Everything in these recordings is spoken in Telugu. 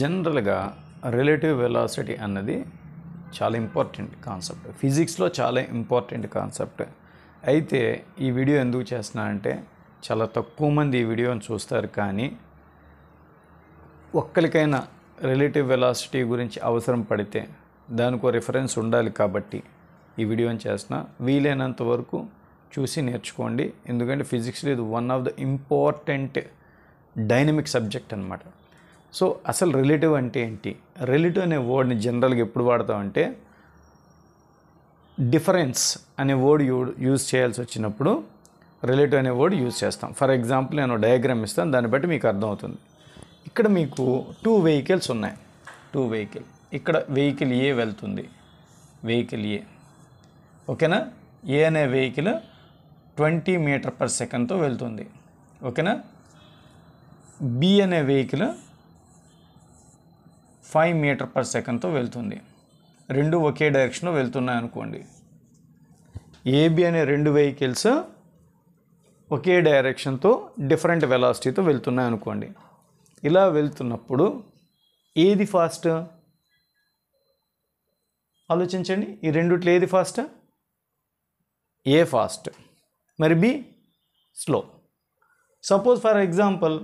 జనరల్గా రిలేటివ్ వెలాసిటీ అన్నది చాలా ఇంపార్టెంట్ కాన్సెప్ట్ ఫిజిక్స్లో చాలా ఇంపార్టెంట్ కాన్సెప్ట్ అయితే ఈ వీడియో ఎందుకు చేస్తున్నా అంటే చాలా తక్కువ మంది ఈ వీడియోని చూస్తారు కానీ ఒక్కరికైనా రిలేటివ్ వెలాసిటీ గురించి అవసరం పడితే దానికో రిఫరెన్స్ ఉండాలి కాబట్టి ఈ వీడియోని చేసిన వీలైనంత వరకు చూసి నేర్చుకోండి ఎందుకంటే ఫిజిక్స్లో ఇది one of the important dynamic subject అనమాట సో అసలు రిలేటివ్ అంటే ఏంటి రిలేటివ్ అనే వర్డ్ని జనరల్గా ఎప్పుడు వాడతామంటే డిఫరెన్స్ అనే వర్డ్ యూ యూజ్ చేయాల్సి వచ్చినప్పుడు రిలేటివ్ అనే వర్డ్ యూజ్ చేస్తాం ఫర్ ఎగ్జాంపుల్ నేను డయాగ్రామ్ ఇస్తాను దాన్ని బట్టి మీకు అర్థమవుతుంది ఇక్కడ మీకు టూ వెహికల్స్ ఉన్నాయి టూ వెహికల్ ఇక్కడ వెహికల్ ఏ వెళ్తుంది వెహికల్ ఏ ఓకేనా ఏ అనే వెహికల్ ట్వంటీ మీటర్ పర్ సెకండ్తో వెళ్తుంది ఓకేనా బి అనే వెహికల్ ఫైవ్ మీటర్ పర్ సెకండ్తో వెళ్తుంది రెండు ఒకే డైరెక్షన్లో వెళ్తున్నాయి అనుకోండి ఏబి అనే రెండు వెహికల్స్ ఒకే డైరెక్షన్తో డిఫరెంట్ వెలాసిటీతో వెళ్తున్నాయి అనుకోండి ఇలా వెళ్తున్నప్పుడు ఏది ఫాస్ట్ ఆలోచించండి ఈ రెండుట్లో ఏది ఫాస్ట్ ఏ ఫాస్ట్ మరి B slow suppose for example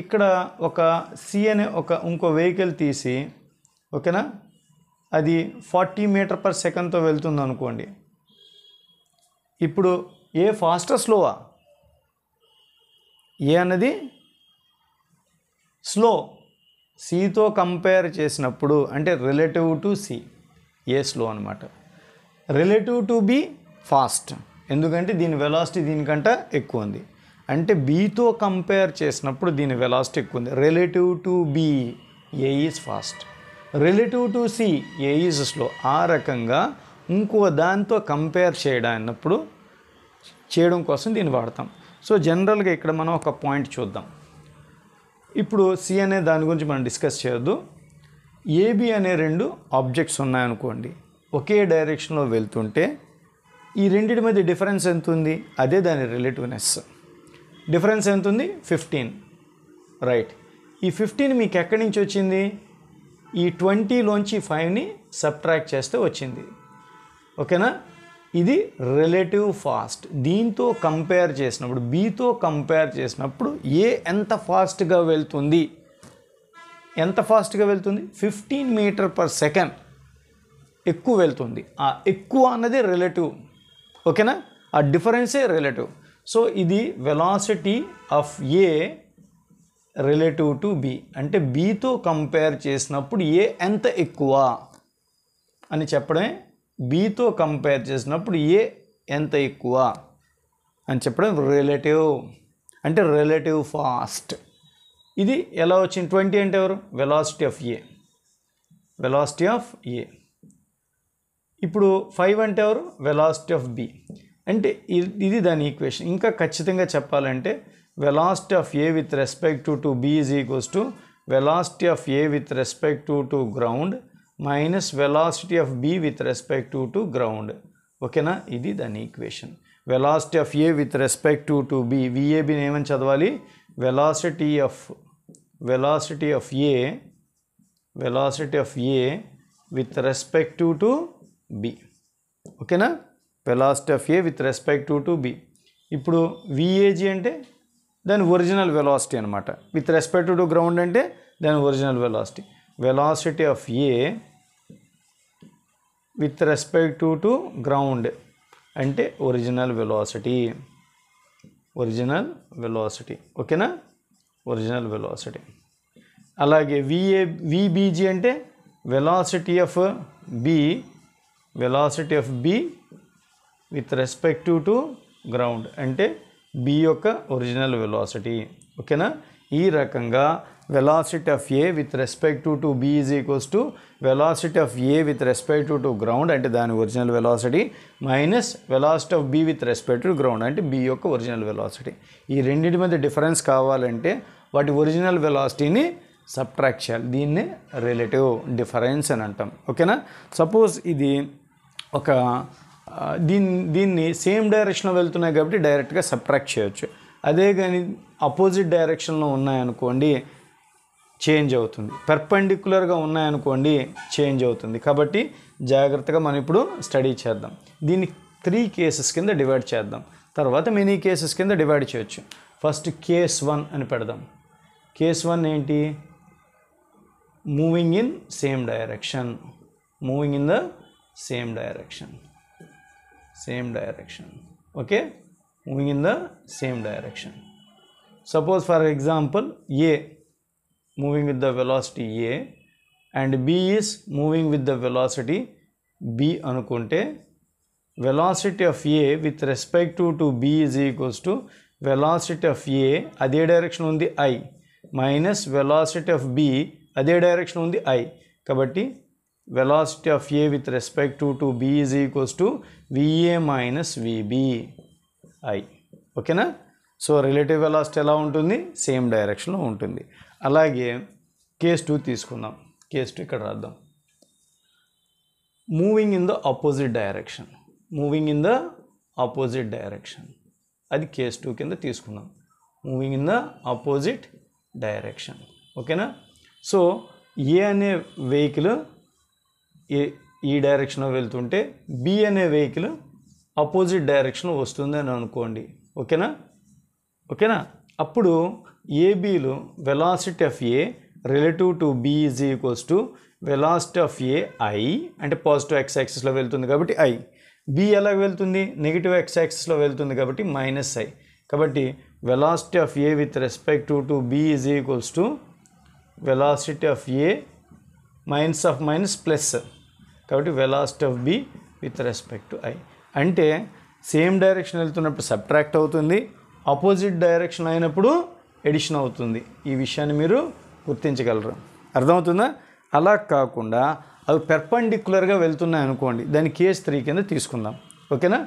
ఇక్కడ ఒక సి అనే ఒక ఇంకో వెహికల్ తీసి ఓకేనా అది ఫార్టీ మీటర్ పర్ సెకండ్తో వెళ్తుంది అనుకోండి ఇప్పుడు ఏ ఫాస్టర్ స్లోవా ఏ అన్నది స్లో సితో కంపేర్ చేసినప్పుడు అంటే relative to C A slow అనమాట రిలేటివ్ టు బి ఫాస్ట్ ఎందుకంటే దీని వెలాసిటీ దీనికంటే ఎక్కువ ఉంది అంటే బీతో కంపేర్ చేసినప్పుడు దీని వెలాసిటీ ఎక్కువ ఉంది relative to B A is fast relative to C A is slow ఆ రకంగా ఇంకో దాంతో కంపేర్ చేయడం అన్నప్పుడు చేయడం కోసం దీన్ని వాడతాం సో జనరల్గా ఇక్కడ మనం ఒక పాయింట్ చూద్దాం ఇప్పుడు సి అనే దాని గురించి మనం డిస్కస్ చేయొద్దు ఏబి అనే రెండు ఆబ్జెక్ట్స్ ఉన్నాయనుకోండి ఒకే డైరెక్షన్లో వెళ్తుంటే ఈ రెండింటి మధ్య డిఫరెన్స్ ఎంత ఉంది అదే దాని రిలేటివ్నెస్ డిఫరెన్స్ ఎంత ఉంది ఫిఫ్టీన్ రైట్ ఈ ఫిఫ్టీన్ మీకు ఎక్కడి నుంచి వచ్చింది ఈ ట్వంటీలోంచి ఫైవ్ని సబ్ట్రాక్ట్ చేస్తే వచ్చింది ఓకేనా ఇది రిలేటివ్ ఫాస్ట్ దీంతో కంపేర్ చేసినప్పుడు బీతో కంపేర్ చేసినప్పుడు ఏ ఎంత ఫాస్ట్గా వెళ్తుంది ఎంత ఫాస్ట్గా వెళ్తుంది ఫిఫ్టీన్ మీటర్ పర్ సెకండ్ ఎక్కువ వెళ్తుంది ఆ ఎక్కువ అన్నది రిలేటివ్ ఓకేనా ఆ డిఫరెన్సే రిలేటివ్ సో ఇది velocity of A relative to B అంటే బీతో కంపేర్ చేసినప్పుడు ఏ ఎంత ఎక్కువ అని చెప్పడమే బీతో కంపేర్ చేసినప్పుడు ఏ ఎంత ఎక్కువ అని చెప్పడం రిలేటివ్ అంటే రిలేటివ్ ఫాస్ట్ ఇది ఎలా వచ్చింది ట్వంటీ అంటే ఎవరు velocity of A velocity of A ఇప్పుడు ఫైవ్ అంటే ఎవరు వెలాసిటీ ఆఫ్ బి అంటే ఇది దాని ఈక్వేషన్ ఇంకా ఖచ్చితంగా చెప్పాలంటే velocity of A with respect to to B is equals to velocity of A with respect to to ground minus velocity of B with respect to to ground ఓకేనా ఇది దాని equation velocity of A with respect to B విఏబిని ఏమని చదవాలి velocity of velocity of A velocity of A with respect to to B ఓకేనా velocity of A with respect to to B ఇప్పుడు విఏజీ అంటే దాని ఒరిజినల్ వెలాసిటీ అనమాట విత్ రెస్పెక్ట్ టు గ్రౌండ్ అంటే దాని original velocity velocity of A with respect to to ground అంటే ఒరిజినల్ వెలాసిటీ ఒరిజినల్ వెలాసిటీ ఓకేనా ఒరిజినల్ వెలాసిటీ అలాగే విఏ విబీజీ అంటే velocity of B velocity of B with respective to ground అంటే బి యొక్క ఒరిజినల్ వెలాసిటీ ఓకేనా ఈ రకంగా velocity of A with respect to B is equals to velocity of A with respect to ground అంటే దాని original velocity minus velocity of B with respect to ground అంటే బి యొక్క ఒరిజినల్ వెలాసిటీ ఈ రెండింటి మధ్య డిఫరెన్స్ కావాలంటే వాటి ఒరిజినల్ వెలాసిటీని సబ్ట్రాక్ట్ చేయాలి దీన్ని రిలేటివ్ డిఫరెన్స్ అని అంటాం ఓకేనా సపోజ్ ఇది ఒక దీన్ని దీన్ని సేమ్ డైరెక్షన్లో వెళ్తున్నాయి కాబట్టి డైరెక్ట్గా సప్రాక్ట్ చేయొచ్చు అదే కానీ అపోజిట్ డైరెక్షన్లో ఉన్నాయనుకోండి చేంజ్ అవుతుంది పెర్పెండిక్యులర్గా ఉన్నాయనుకోండి చేంజ్ అవుతుంది కాబట్టి జాగ్రత్తగా మనం ఇప్పుడు స్టడీ చేద్దాం దీన్ని త్రీ కేసెస్ కింద డివైడ్ చేద్దాం తర్వాత మినీ కేసెస్ కింద డివైడ్ చేయొచ్చు ఫస్ట్ కేస్ వన్ అని పెడదాం కేస్ వన్ ఏంటి moving in same direction moving in the same direction same direction okay moving in the same direction suppose for example a moving with the velocity a and b is moving with the velocity b అనుకుంటే velocity of a with respect to to b is equals to velocity of a అదే డైరెక్షన్ ఉంది i minus velocity of b అదే డైరెక్షన్ ఉంది i కాబట్టి velocity of A with respect to, to B is equals to VA minus VB I. ఓకేనా సో రిలేటివ్ వెలాసిటీ ఎలా ఉంటుంది సేమ్ డైరెక్షన్లో ఉంటుంది అలాగే కేస్ టూ తీసుకుందాం కేస్ టూ ఇక్కడ రాద్దాం moving in the opposite direction moving in the opposite direction అది కేస్ టూ కింద తీసుకుందాం moving in the opposite direction ఓకేనా సో ఏ అనే వెహికల్ ఏ ఈ డైరెక్షన్లో వెళ్తుంటే బి అనే వెహికల్ అపోజిట్ డైరెక్షన్ వస్తుంది అని అనుకోండి ఓకేనా ఓకేనా అప్పుడు ఏబీలో velocity of A relative to B is equals to velocity of A I అంటే పాజిటివ్ ఎక్స్ యాక్సిస్లో వెళ్తుంది కాబట్టి ఐ బి ఎలా వెళ్తుంది నెగిటివ్ ఎక్స్ యాక్సిస్లో వెళ్తుంది కాబట్టి మైనస్ ఐ కాబట్టి velocity of A with respect to to B is equals to velocity of A minus of minus plus కాబట్టి velocity of B with respect to I అంటే సేమ్ డైరెక్షన్ వెళ్తున్నప్పుడు సబ్ట్రాక్ట్ అవుతుంది ఆపోజిట్ డైరెక్షన్ అయినప్పుడు ఎడిషన్ అవుతుంది ఈ విషయాన్ని మీరు గుర్తించగలరు అర్థమవుతుందా అలా కాకుండా అవి పెర్పండిక్యులర్గా వెళ్తున్నాయి అనుకోండి దాన్ని కేస్ త్రీ కింద తీసుకుందాం ఓకేనా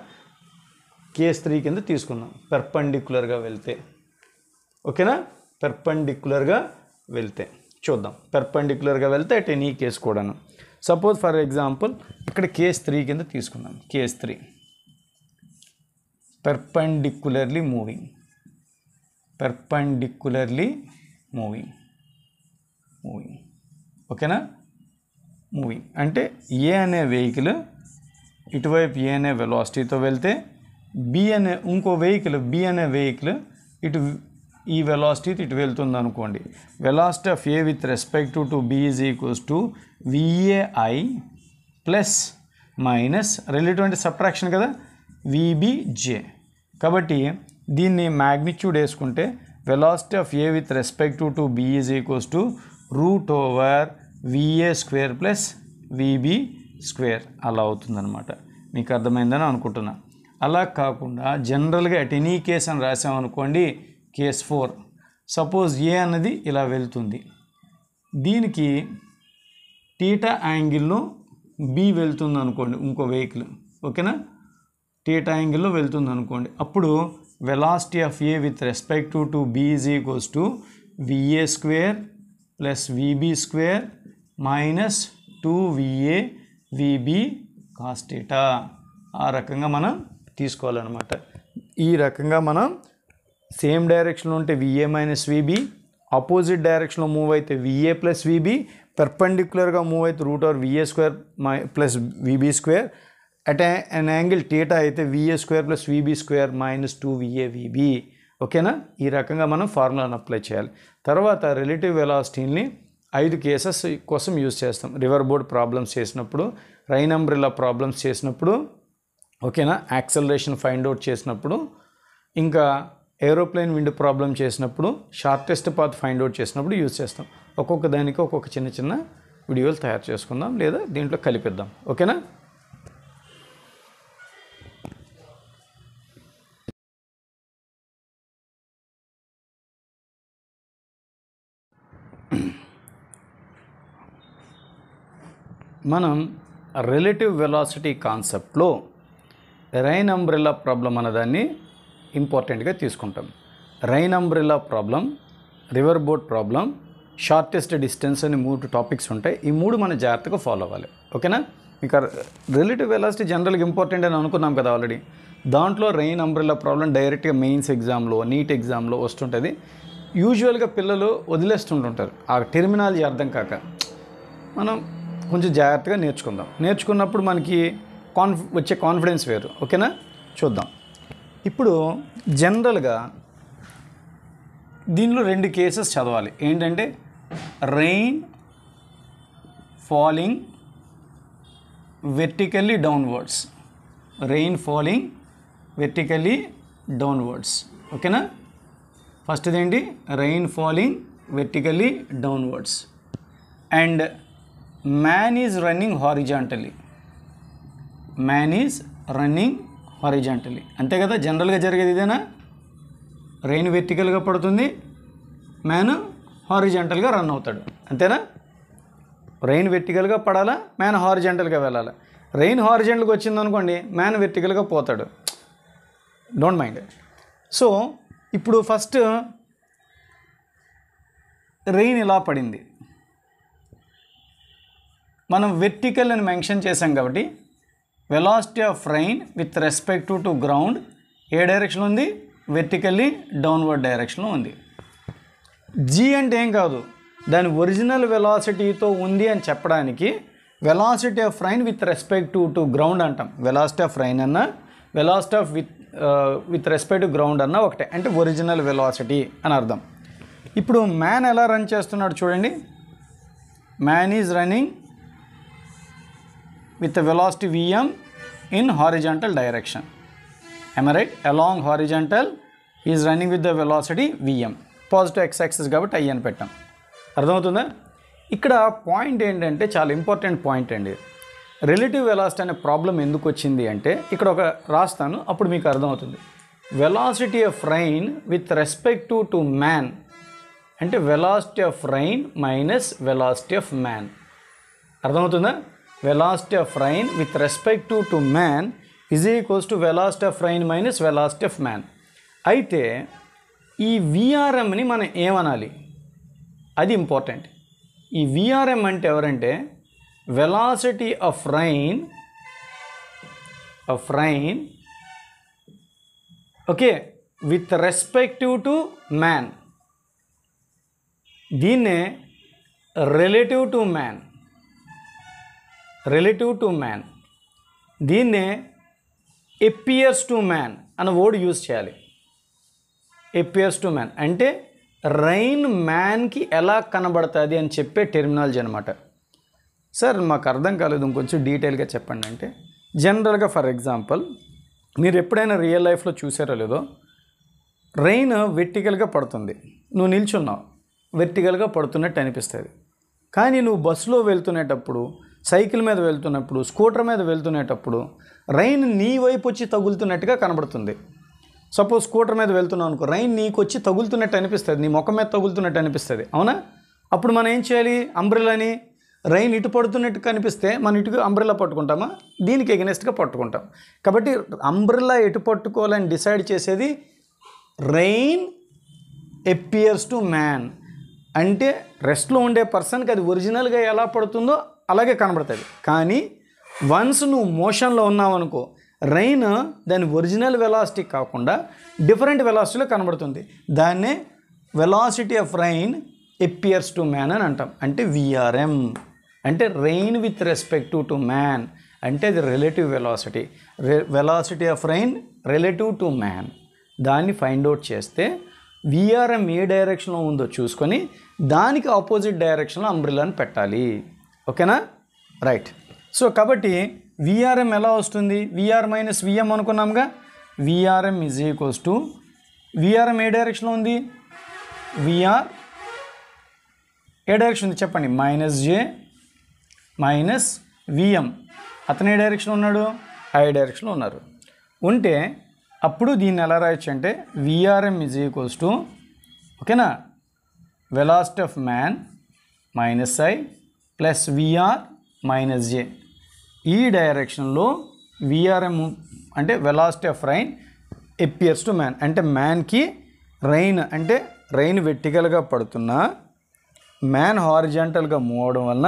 కేస్ త్రీ కింద తీసుకుందాం పెర్పండిక్యులర్గా వెళ్తే ఓకేనా పెర్పండిక్యులర్గా వెళ్తే చూద్దాం పెర్పండిక్యులర్గా వెళ్తే అటు నీ కేసు కూడాను సపోజ్ ఫర్ ఎగ్జాంపుల్ ఇక్కడ కేస్ త్రీ కింద తీసుకుందాం case three perpendicularly moving perpendicularly moving moving ఓకేనా మూవింగ్ అంటే ఏ అనే వెహికల్ ఇటువైపు ఏ అనే వెలాసిటీతో వెళ్తే బి అనే ఇంకో వెహికల్ బి అనే వెహికల్ ఇటు ఈ వెలాసిటీ ఇటు వెళ్తుంది అనుకోండి velocity of A with respect to B is equals to V A I plus minus relative అంటే సబ్ట్రాక్షన్ కదా విబిజే కాబట్టి దీన్ని మ్యాగ్నిట్యూడ్ వేసుకుంటే velocity of A with respect to B is equals to root over V A square plus V B square అలా అవుతుందన్నమాట మీకు అర్థమైందని అనుకుంటున్నా అలా కాకుండా జనరల్గా అట్ ఎనీ కేస్ అని రాసామనుకోండి కేస్ ఫోర్ సపోజ్ ఏ అన్నది ఇలా వెళ్తుంది దీనికి టీటా యాంగిల్లో బి వెళ్తుంది అనుకోండి ఇంకో వెహికల్ ఓకేనా టీటా యాంగిల్లో వెళ్తుంది అనుకోండి అప్పుడు velocity of A with respect to B is equals to V A square plus V B square minus two V A V B cos theta ఆ రకంగా మనం తీసుకోవాలన్నమాట ఈ రకంగా మనం సేమ్ డైరెక్షన్లో ఉంటే విఏ మైనస్ విబి ఆపోజిట్ డైరెక్షన్లో మూవ్ అయితే విఏ ప్లస్ విబి పెర్పెండిక్యులర్గా మూవ్ అయితే రూట్ ఆర్ విఏ స్క్వేర్ మై plus V B square at an angle theta అయితే V A square plus V B square minus two V A V B ఓకేనా ఈ రకంగా మనం ఫార్ములాను అప్లై చేయాలి తర్వాత రిలేటివ్ వెలాసిటీని ఐదు కేసెస్ కోసం యూజ్ చేస్తాం రివర్ బోర్డ్ ప్రాబ్లమ్స్ చేసినప్పుడు రైన్ అంబ్రిల్లా ప్రాబ్లమ్స్ చేసినప్పుడు ఓకేనా యాక్సలరేషన్ ఫైండ్ అవుట్ చేసినప్పుడు ఇంకా ఏరోప్లేన్ విండ్ ప్రాబ్లం చేసినప్పుడు షార్టెస్ట్ పాత్ ఫైండ్ అవుట్ చేసినప్పుడు యూజ్ చేస్తాం ఒక్కొక్క దానికి ఒక్కొక్క చిన్న చిన్న వీడియోలు తయారు చేసుకుందాం లేదా దీంట్లో కలిపిద్దాం ఓకేనా మనం రిలేటివ్ వెలాసిటీ కాన్సెప్ట్లో రైన్ అంబ్రెల్లా ప్రాబ్లం అన్నదాన్ని ఇంపార్టెంట్గా తీసుకుంటాం rain umbrella problem river boat problem shortest distance అని మూడు టాపిక్స్ ఉంటాయి ఈ మూడు మనం జాగ్రత్తగా ఫాలో అవ్వాలి ఓకేనా ఇంకా రిలేటివ్ వెలాసిటీ జనరల్గా ఇంపార్టెంట్ అని అనుకున్నాం కదా ఆల్రెడీ దాంట్లో రెయిన్ అంబ్రెల్లా ప్రాబ్లం డైరెక్ట్గా మెయిన్స్ ఎగ్జామ్లో నీట్ ఎగ్జామ్లో వస్తుంటుంది యూజువల్గా పిల్లలు వదిలేస్తుంటుంటారు ఆ టెర్మినాలజీ అర్థం కాక మనం కొంచెం జాగ్రత్తగా నేర్చుకుందాం నేర్చుకున్నప్పుడు మనకి కాన్ఫి వచ్చే కాన్ఫిడెన్స్ వేరు ఓకేనా చూద్దాం ఇప్పుడు జనరల్గా దీనిలో రెండు కేసెస్ చదవాలి ఏంటంటే rain falling vertically downwards rain falling vertically downwards ఓకేనా ఫస్ట్ ఏంటి rain falling vertically downwards and man is running horizontally man is running horizontally అంతే కదా జనరల్గా జరిగేది ఇదేనా రెయిన్ వెర్టికల్గా పడుతుంది మ్యాన్ హారిజాంటల్గా రన్ అవుతాడు అంతేనా రెయిన్ వెర్టికల్గా పడాలా మ్యాన్ హారిజాంటల్గా వెళ్ళాలి రెయిన్ హారిజాంటల్గా వచ్చిందనుకోండి మ్యాన్ వెర్టికల్గా పోతాడు డోంట్ మైండ్ సో ఇప్పుడు ఫస్ట్ రెయిన్ ఇలా పడింది మనం వెర్టికల్ అని మెన్షన్ చేసాం కాబట్టి velocity of rain with respect to ground ఏ డైరెక్షన్ ఉంది వెర్టికల్లీ డౌన్వర్డ్ డైరెక్షన్లో ఉంది జీ అంటే ఏం కాదు దాని ఒరిజినల్ వెలాసిటీతో ఉంది అని చెప్పడానికి velocity of rain with respect to to ground అంటాం వెలాసిటీ ఆఫ్ రైన్ అన్న velocity of with with respect to ground అన్న ఒకటే అంటే ఒరిజినల్ వెలాసిటీ అని అర్థం ఇప్పుడు మ్యాన్ ఎలా రన్ చేస్తున్నాడు చూడండి man is running with the velocity Vm in horizontal direction. Am I right? Along horizontal is running with the velocity Vm. Positive X axis కాబట్టి ఐ అని పెట్టాం అర్థమవుతుందా ఇక్కడ పాయింట్ ఏంటంటే చాలా ఇంపార్టెంట్ పాయింట్ అండి రిలేటివ్ వెలాసిటీ అనే ప్రాబ్లం ఎందుకు వచ్చింది అంటే ఇక్కడ ఒక రాస్తాను అప్పుడు మీకు అర్థమవుతుంది velocity of rain with respect to to man అంటే velocity of rain minus velocity of man అర్థమవుతుందా velocity of rain with respect to man is equals to velocity of rain minus velocity of man అయితే ఈ విఆర్ఎంని మనం ఏమనాలి అది ఇంపార్టెంట్ ఈ విఆర్ఎం అంటే ఎవరంటే velocity of rain of rain okay with respect to man దీన్నే relative to man relative to man దీన్నే ఎప్పియర్స్ టు మ్యాన్ అన్న వర్డ్ యూజ్ చేయాలి ఎప్పియర్స్ టు మ్యాన్ అంటే రైన్ మ్యాన్కి ఎలా కనబడుతుంది అని చెప్పే టెర్మినాలజీ అనమాట సార్ మాకు అర్థం కాలేదు ఇంకొంచెం డీటెయిల్గా చెప్పండి అంటే జనరల్గా ఫర్ ఎగ్జాంపుల్ మీరు ఎప్పుడైనా రియల్ లైఫ్లో చూసారో లేదో రెయిన్ వెర్టికల్గా పడుతుంది నువ్వు నిల్చున్నావు వెర్టికల్గా పడుతున్నట్టు అనిపిస్తుంది కానీ నువ్వు బస్సులో వెళ్తున్నప్పుడు సైకిల్ మీద వెళ్తున్నప్పుడు స్కూటర్ మీద వెళ్తునేటప్పుడు రైన్ నీ వైపు వచ్చి తగులుతున్నట్టుగా కనబడుతుంది సపోజ్ స్కూటర్ మీద వెళ్తున్నావు అనుకో రైన్ నీకు వచ్చి తగులుతున్నట్టు అనిపిస్తుంది నీ ముఖం మీద తగులుతున్నట్టు అనిపిస్తుంది అవునా అప్పుడు మనం ఏం చేయాలి అంబ్రెలాని రైన్ ఇటు పడుతున్నట్టు కనిపిస్తే మనం ఇటు అంబ్రిలా పట్టుకుంటామా దీనికి ఎగనెస్ట్గా పట్టుకుంటాం కాబట్టి అంబ్రిలా ఎటు పట్టుకోవాలని డిసైడ్ చేసేది రైన్ ఎప్పియర్స్ టు మ్యాన్ అంటే రెస్ట్లో ఉండే పర్సన్కి అది ఒరిజినల్గా ఎలా పడుతుందో అలాగే కనబడుతుంది కానీ వన్స్ నువ్వు మోషన్లో ఉన్నావనుకో రైన్ దాని ఒరిజినల్ వెలాసిటీ కాకుండా డిఫరెంట్ వెలాసిటీలో కనబడుతుంది దాన్నే velocity of rain appears to man అని అంటాం అంటే విఆర్ఎం అంటే rain with respect to man అంటే అది relative velocity velocity of rain relative to man దాన్ని ఫైండ్ అవుట్ చేస్తే విఆర్ఎం ఏ డైరెక్షన్లో ఉందో చూసుకొని దానికి ఆపోజిట్ డైరెక్షన్లో అంబ్రిల్లాని పెట్టాలి ఓకేనా రైట్ సో కాబట్టి విఆర్ఎం ఎలా వస్తుంది విఆర్ మైనస్ విఎం అనుకున్నాముగా V R M is equals to V R M ఏ డైరెక్షన్లో ఉంది విఆర్ ఏ డైరెక్షన్ ఉంది చెప్పండి మైనస్ జే మైనస్ విఎం అతను ఏ డైరెక్షన్లో ఉన్నాడు ఐ డైరెక్షన్లో ఉన్నారు ఉంటే అప్పుడు దీన్ని ఎలా రాయొచ్చు అంటే విఆర్ఎం ఈజ్ ఈక్వల్స్ టు ఓకేనా velocity of man minus I plus VR minus J ఈ డైరెక్షన్లో విఆర్ఎం అంటే velocity of rain appears to man అంటే మ్యాన్కి రైన్ అంటే రైన్ వెట్టికల్గా పడుతున్నా మ్యాన్ హారిజాంటల్గా మూవ్ అవడం వలన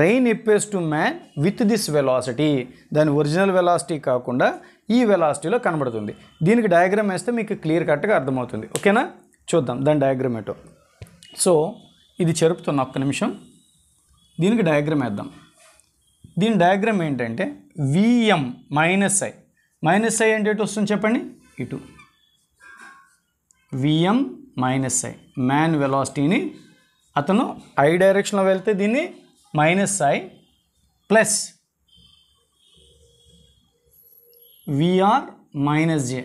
rain appears to man with this velocity దాని ఒరిజినల్ వెలాసిటీ కాకుండా ఈ వెలాసిటీలో కనబడుతుంది దీనికి డయాగ్రామ్ వేస్తే మీకు క్లియర్ కట్గా అర్థమవుతుంది ఓకేనా చూద్దాం దాని డయాగ్రామ్ ఏటో సో ఇది చెరుపుతున్న ఒక్క నిమిషం దీనికి డయాగ్రామ్ వేద్దాం దీని డయాగ్రామ్ ఏంటంటే VM minus I minus I అంటే ఎటు వస్తుంది చెప్పండి ఇటు విఎం మైనస్ ఐ మ్యాన్ వెలాసిటీని అతను ఐ డైరెక్షన్లో వెళ్తే దీన్ని minus I plus VR minus J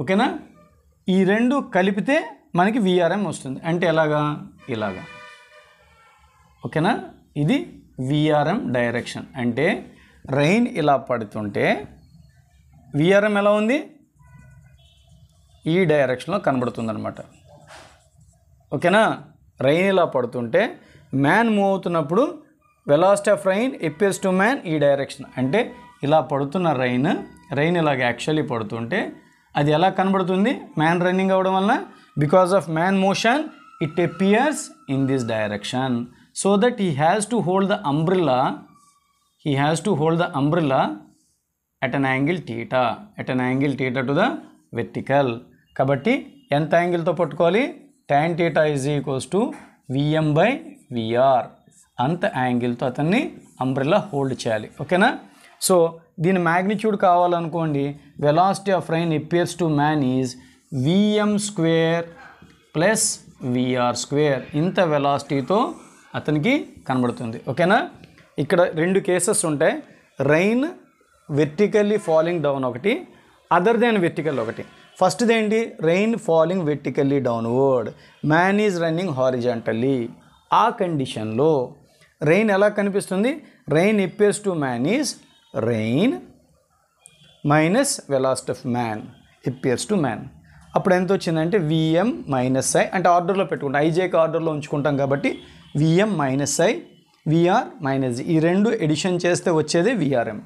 ఓకేనా ఈ రెండు కలిపితే మనకి విఆర్ఎం వస్తుంది అంటే ఎలాగా ఇలాగా ఓకేనా ఇది విఆర్ఎం డైరెక్షన్ అంటే రైన్ ఇలా పడుతుంటే విఆర్ఎం ఎలా ఉంది ఈ డైరెక్షన్లో కనబడుతుంది అనమాట ఓకేనా రైన్ ఇలా పడుతుంటే మ్యాన్ మూవ్ అవుతున్నప్పుడు velocity of rain appears to man ఈ డైరెక్షన్ అంటే ఇలా పడుతున్న రైన్ రైన్ ఇలాగ యాక్చువల్లీ పడుతుంటే అది ఎలా కనబడుతుంది మ్యాన్ రన్నింగ్ అవ్వడం వలన because of man motion it appears in this direction so that he has to hold the umbrella he has to hold the umbrella at an angle theta at an angle theta to the vertical కాబట్టి ఎంత యాంగిల్తో పట్టుకోవాలి tan theta is equals to VM by VR అంత యాంగిల్తో అతన్ని అంబ్రిల్లా హోల్డ్ చేయాలి ఓకేనా సో దీని మ్యాగ్నిట్యూడ్ కావాలనుకోండి velocity of rain appears to man is VM square plus VR square ఇంత వెలాసిటీతో అతనికి కనబడుతుంది ఓకేనా ఇక్కడ రెండు కేసెస్ ఉంటాయి రైన్ వెర్టికల్లీ ఫాలింగ్ డౌన్ ఒకటి అదర్ దెన్ వెర్టికల్ ఒకటి ఫస్ట్ది ఏంటి rain falling vertically downward man is running horizontally ఆ కండిషన్లో రెయిన్ ఎలా కనిపిస్తుంది rain appears to man is rain minus velocity of man appears to man అప్పుడు ఎంత వచ్చిందంటే విఎం మైనస్ ఐ అంటే ఆర్డర్లో పెట్టుకుంటాం ఐజేకి ఆర్డర్లో ఉంచుకుంటాం కాబట్టి VM minus I VR minus ఈ రెండు ఎడిషన్ చేస్తే వచ్చేది విఆర్ఎం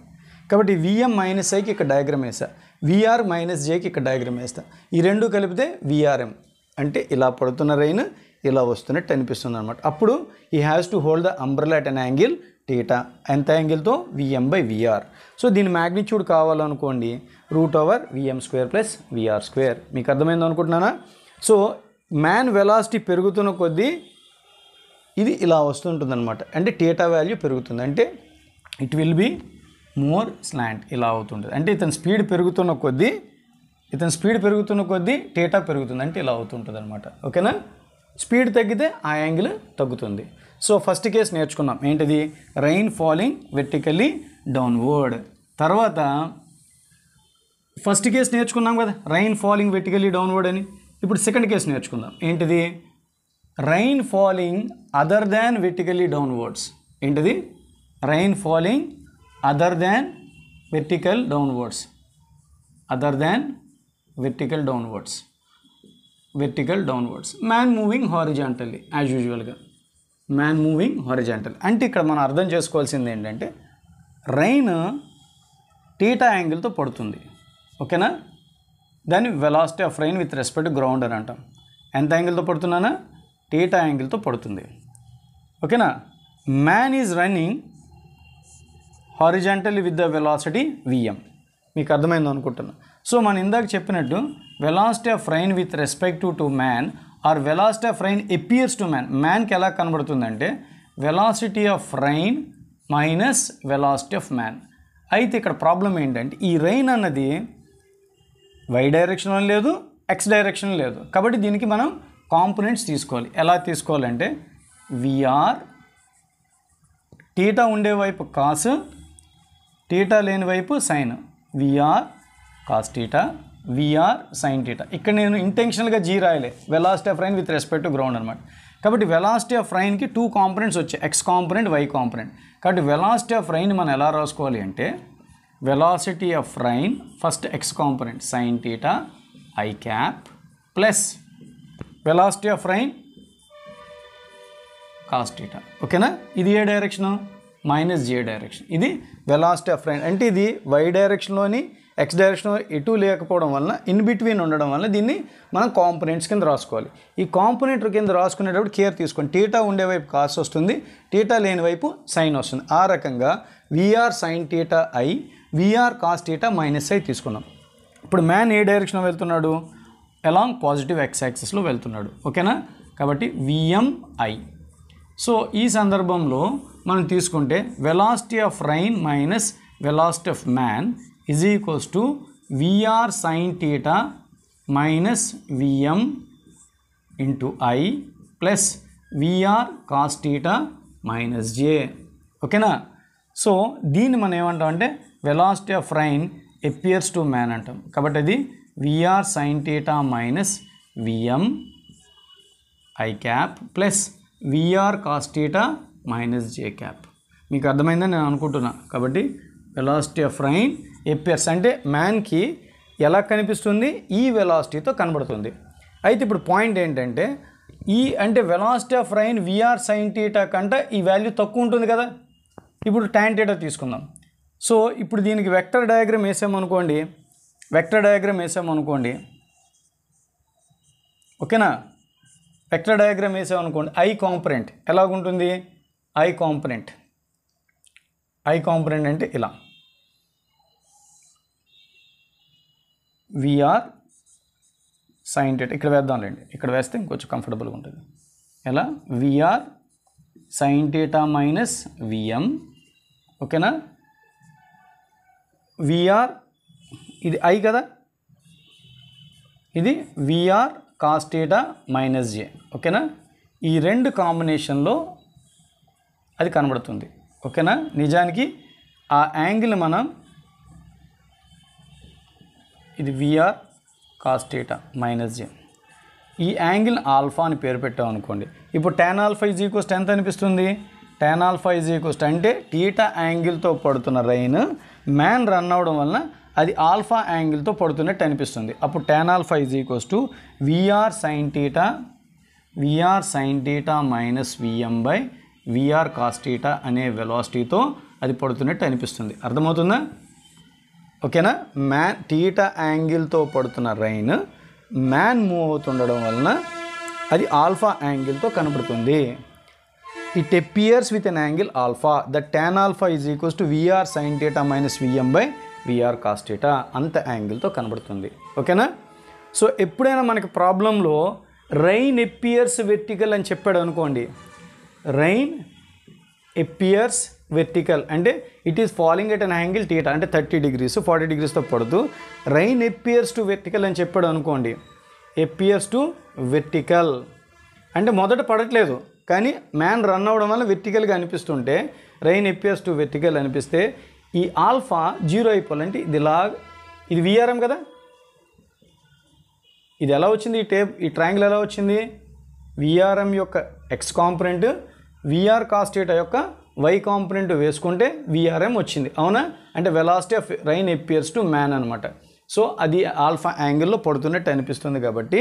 కాబట్టి విఎం మైనస్ ఐకి ఇక్కడ డయాగ్రామ్ వేస్తా విఆర్ మైనస్ జేకి ఇక్కడ డయాగ్రామ్ వేస్తా ఈ రెండు కలిపితే విఆర్ఎం అంటే ఇలా పడుతున్న రైన్ ఇలా వస్తున్నట్టు అనిపిస్తుంది అనమాట అప్పుడు he has to hold the umbrella at an angle theta ఎంత యాంగిల్తో విఎం బై విఆర్ సో దీని మ్యాగ్నిట్యూడ్ కావాలనుకోండి root over VM square plus VR square మీకు అర్థమైంది అనుకుంటున్నానా సో మ్యాన్ వెలాసిటీ పెరుగుతున్న కొద్దీ ఇది ఇలా అనమాట అంటే టేటా వాల్యూ పెరుగుతుంది అంటే it will be more slant ఇలా అవుతుంటుంది అంటే ఇతని స్పీడ్ పెరుగుతున్న కొద్దీ ఇతని స్పీడ్ పెరుగుతున్న కొద్దీ టేటా పెరుగుతుంది అంటే ఇలా అవుతుంటుంది అనమాట ఓకేనా స్పీడ్ తగ్గితే ఆ యాంగిల్ తగ్గుతుంది సో ఫస్ట్ కేస్ నేర్చుకున్నాం ఏంటిది రైన్ ఫాలింగ్ వెర్టికల్లీ డౌన్వర్డ్ తర్వాత ఫస్ట్ కేస్ నేర్చుకున్నాం కదా రైన్ ఫాలింగ్ వెర్టికల్లీ డౌన్వర్డ్ అని ఇప్పుడు సెకండ్ కేసు నేర్చుకుందాం ఏంటిది rain falling other than vertically downwards ఏంటిది rain falling other than vertical downwards other than vertical downwards vertical downwards man moving horizontally as యూజువల్గా మ్యాన్ మూవింగ్ హారిజాంటల్ అంటే ఇక్కడ మనం అర్థం చేసుకోవాల్సింది ఏంటంటే రైన్ టీటా యాంగిల్తో పడుతుంది ఓకేనా దాన్ని velocity of rain with respect ground అని అంటాం ఎంత యాంగిల్తో పడుతున్నానా టీటా యాంగిల్తో పడుతుంది ఓకేనా man is running horizontal with the velocity VM మీకు అర్థమైంది అనుకుంటున్నా సో మనం ఇందాక చెప్పినట్టు velocity of rain with respect to man or velocity of rain appears to man మ్యాన్కి ఎలా కనబడుతుందంటే velocity of rain minus velocity of man అయితే ఇక్కడ ప్రాబ్లం ఏంటంటే ఈ రైన్ అన్నది వై డైరెక్షన్ లేదు ఎక్స్ డైరెక్షన్ లేదు కాబట్టి దీనికి మనం కాంపోనెంట్స్ తీసుకోవాలి ఎలా తీసుకోవాలంటే విఆర్ టీటా ఉండే వైపు కాస్ టీటా లేని వైపు sine VR cos theta VR sine theta ఇక్కడ నేను ఇంటెన్షనల్గా జీ రాయలే velocity of rain with respect to ground అనమాట కాబట్టి వెలాసిటీ ఆఫ్ రైన్కి టూ కాంపొనెంట్స్ వచ్చాయి ఎక్స్ కాంపొనెంట్ వై కాంపొనెంట్ కాబట్టి వెలాసిటీ ఆఫ్ రైన్ మనం ఎలా రాసుకోవాలి అంటే velocity of rain first X component sine theta I cap plus velocity of rain cos theta ఓకేనా ఇది ఏ డైరెక్షను మైనస్ జే డైరెక్షన్ ఇది వెలాసిటీ ఆఫ్ రైన్ అంటే ఇది వై డైరెక్షన్లోని ఎక్స్ డైరెక్షన్ ఎటు లేకపోవడం వలన ఇన్ బిట్వీన్ ఉండడం వల్ల దీన్ని మనం కాంపోనెంట్స్ కింద రాసుకోవాలి ఈ కాంపొనెంట్ కింద రాసుకునేటప్పుడు కేర్ తీసుకోండి టీటా ఉండే వైపు కాస్ వస్తుంది టీటా లేని వైపు సైన్ వస్తుంది ఆ రకంగా VR sine theta I VR cos theta minus I తీసుకున్నాం ఇప్పుడు మ్యాన్ ఏ డైరెక్షన్లో వెళ్తున్నాడు ఎలాంగ్ పాజిటివ్ ఎక్స్ యాక్సెస్లో వెళ్తున్నాడు ఓకేనా కాబట్టి విఎంఐ సో ఈ సందర్భంలో మనం తీసుకుంటే velocity of rain minus velocity of man is equals to VR sine theta minus VM into I plus VR cos theta minus J ఓకేనా సో దీన్ని మనం ఏమంటామంటే అంటే velocity of rain appears to man అంటాం కాబట్టి అది VR sine theta minus VM I cap plus VR cos theta minus J cap మీకు అర్థమైందని నేను అనుకుంటున్నా కాబట్టి వెలాసిటీ ఆఫ్ రైన్ ఎపియర్స్ అంటే మ్యాన్కి ఎలా కనిపిస్తుంది ఈ వెలాసిటీతో కనబడుతుంది అయితే ఇప్పుడు పాయింట్ ఏంటంటే ఈ అంటే velocity of rain VR sine theta కంటే ఈ వాల్యూ తక్కువ ఉంటుంది కదా ఇప్పుడు ట్యాన్ టీటా తీసుకుందాం సో ఇప్పుడు దీనికి వెక్టర్ డయాగ్రామ్ వేసామనుకోండి వెక్టర్ డయాగ్రామ్ వేసామనుకోండి ఓకేనా వెక్టర్ డయాగ్రామ్ వేసామనుకోండి ఐ కాంపరెంట్ ఎలాగుంటుంది ఐ కాంపరెంట్ ఐ కాంపరెంట్ అంటే ఇలా విఆర్ సైన్ థీటా ఇక్కడ వేద్దాంలేండి ఇక్కడ వేస్తే ఇంకొంచెం కంఫర్టబుల్గా ఉంటుంది ఎలా VR sine theta minus VM ఓకేనా విఆర్ ఇది ఐ కదా ఇది విఆర్ కాస్టేటా మైనస్ జే ఓకేనా ఈ రెండు కాంబినేషన్లో అది కనబడుతుంది ఓకేనా నిజానికి ఆ యాంగిల్ మనం ఇది విఆర్ కాస్టేటా మైనస్ జే ఈ యాంగిల్ ఆల్ఫా అని పేరు పెట్టాం అనుకోండి ఇప్పుడు టెన్ ఆల్ఫా ఈజ్ ఈక్వస్ ఎంత అనిపిస్తుంది టెన్ ఆల్ఫా ఈజ్ కోస్ట్ అంటే టీటా యాంగిల్తో పడుతున్న రైన్ మ్యాన్ రన్ అవడం వలన అది ఆల్ఫా యాంగిల్తో పడుతున్నట్టు అనిపిస్తుంది అప్పుడు tan alpha is equals to VR sine theta VR sine theta minus VM by VR cos theta అనే వెలాసిటీతో అది పడుతున్నట్టు అనిపిస్తుంది అర్థమవుతుందా ఓకేనా మ్యాన్ టీటా యాంగిల్తో పడుతున్న రైన్ మ్యాన్ మూవ్ అవుతుండడం వలన అది ఆల్ఫా యాంగిల్తో కనబడుతుంది it appears with an angle alpha the tan alpha is equals to VR sine theta minus VM by VR cos theta అంత యాంగిల్తో కనబడుతుంది ఓకేనా సో ఎప్పుడైనా మనకి ప్రాబ్లంలో రైన్ ఎప్పియర్స్ వెర్టికల్ అని చెప్పాడు అనుకోండి రైన్ ఎప్పియర్స్ వెర్టికల్ అంటే it is falling at an angle theta అంటే థర్టీ డిగ్రీస్ ఫార్టీ డిగ్రీస్తో పడుతూ రైన్ ఎప్పియర్స్ టు వెర్టికల్ అని చెప్పాడు అనుకోండి ఎప్పియర్స్ టు వెర్టికల్ అంటే మొదట పడట్లేదు కానీ మ్యాన్ రన్ అవ్వడం వల్ల వెర్టికల్గా అనిపిస్తుంటే రైన్ ఎప్పియర్స్ టు వెర్టికల్ అనిపిస్తే ఈ ఆల్ఫా జీరో అయిపోవాలంటే ఇది లాగ్ ఇది విఆర్ఎం కదా ఇది ఎలా వచ్చింది ఈ టేప్ ఈ ట్రయాంగిల్ ఎలా వచ్చింది విఆర్ఎం యొక్క ఎక్స్ కాంపనెంట్ విఆర్ కాస్టేట యొక్క వై కాంపనెంట్ వేసుకుంటే విఆర్ఎం వచ్చింది అవునా అంటే velocity of rain appears to man అనమాట సో అది ఆల్ఫా యాంగిల్లో పడుతున్నట్టు అనిపిస్తుంది కాబట్టి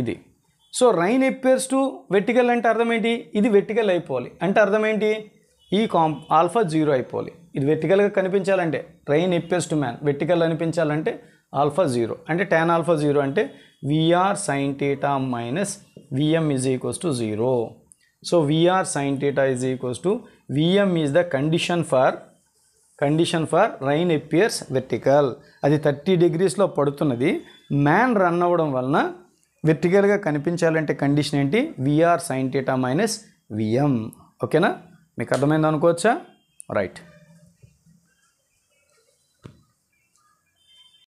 ఇది so rain appears to vertical అంటే అర్థమేంటి ఇది వెట్టికల్ అయిపోవాలి అంటే అర్థమేంటి ఈ కాం ఆల్ఫా జీరో అయిపోవాలి ఇది వెర్టికల్గా కనిపించాలంటే ట్రైన్ ఎప్పెస్ట్ మ్యాన్ వెర్టికల్ అనిపించాలంటే ఆల్ఫా జీరో అంటే టెన్ ఆల్ఫా జీరో అంటే VR sine theta minus VM is equals to zero so VR sine theta is equals to VM is the condition for condition for rain appears vertical అది థర్టీ డిగ్రీస్లో పడుతున్నది మ్యాన్ రన్ అవ్వడం వలన వెర్టికల్గా కనిపించాలంటే కండిషన్ ఏంటి VR sine theta minus VM ఓకేనా మీకు అర్థమైంది అనుకోవచ్చా రైట్